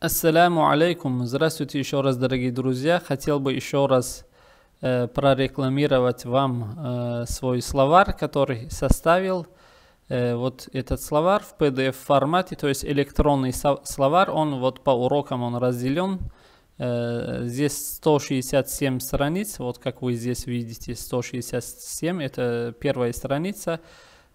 Ассаляму алейкум. Здравствуйте еще раз, дорогие друзья. Хотел бы еще раз э, прорекламировать вам э, свой словарь, который составил. Э, вот этот словарь в PDF формате, то есть электронный словарь, он вот по урокам он разделен. Э, здесь 167 страниц, вот как вы здесь видите, 167, это первая страница.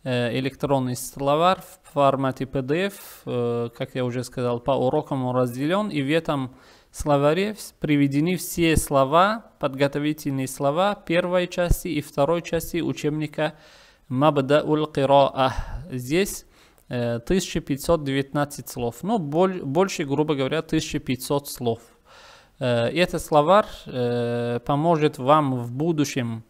Э, электронный словарь в формате PDF, э, как я уже сказал, по урокам он разделен, и в этом словаре приведены все слова, подготовительные слова первой части и второй части учебника Мабда уль -Кираа. Здесь 1519 э, слов, но ну, больше, грубо говоря, 1500 слов. Этот словарь поможет вам в будущем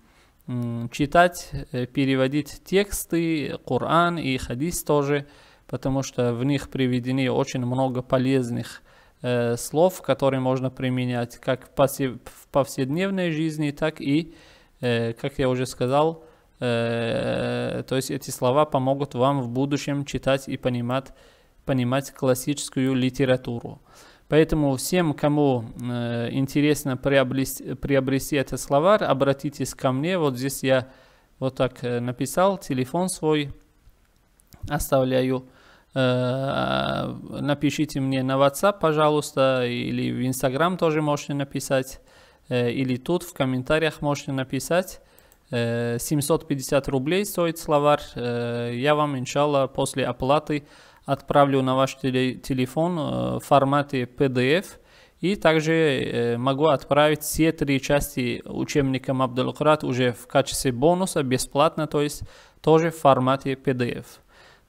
читать, э, переводить тексты, Коран и хадис тоже, потому что в них приведены очень много полезных э, слов, которые можно применять как в повседневной жизни, так и, э, как я уже сказал, э, то есть эти слова помогут вам в будущем читать и понимать, понимать классическую литературу. Поэтому всем, кому э, интересно приобрести, приобрести этот словарь, обратитесь ко мне. Вот здесь я вот так э, написал, телефон свой оставляю. Э, а, напишите мне на WhatsApp, пожалуйста, или в Instagram тоже можете написать, э, или тут в комментариях можете написать. 750 э, рублей стоит словарь. Э, я вам, иншалла, после оплаты отправлю на ваш телефон э, в формате PDF и также э, могу отправить все три части учебника Мабдулкрат уже в качестве бонуса бесплатно, то есть тоже в формате PDF.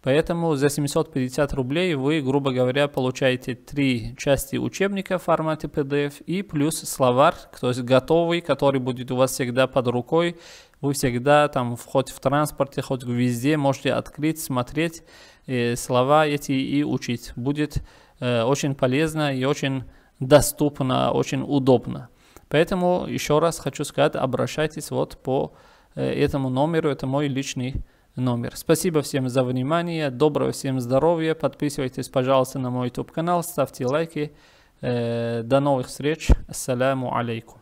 Поэтому за 750 рублей вы, грубо говоря, получаете три части учебника в формате PDF и плюс словарь, то есть готовый, который будет у вас всегда под рукой. Вы всегда там хоть в транспорте, хоть везде можете открыть, смотреть э, слова эти и учить. Будет э, очень полезно и очень доступно, очень удобно. Поэтому еще раз хочу сказать, обращайтесь вот по э, этому номеру, это мой личный номер. Спасибо всем за внимание, доброго всем здоровья, подписывайтесь, пожалуйста, на мой YouTube канал, ставьте лайки. Э, до новых встреч. Ассаляму алейкум.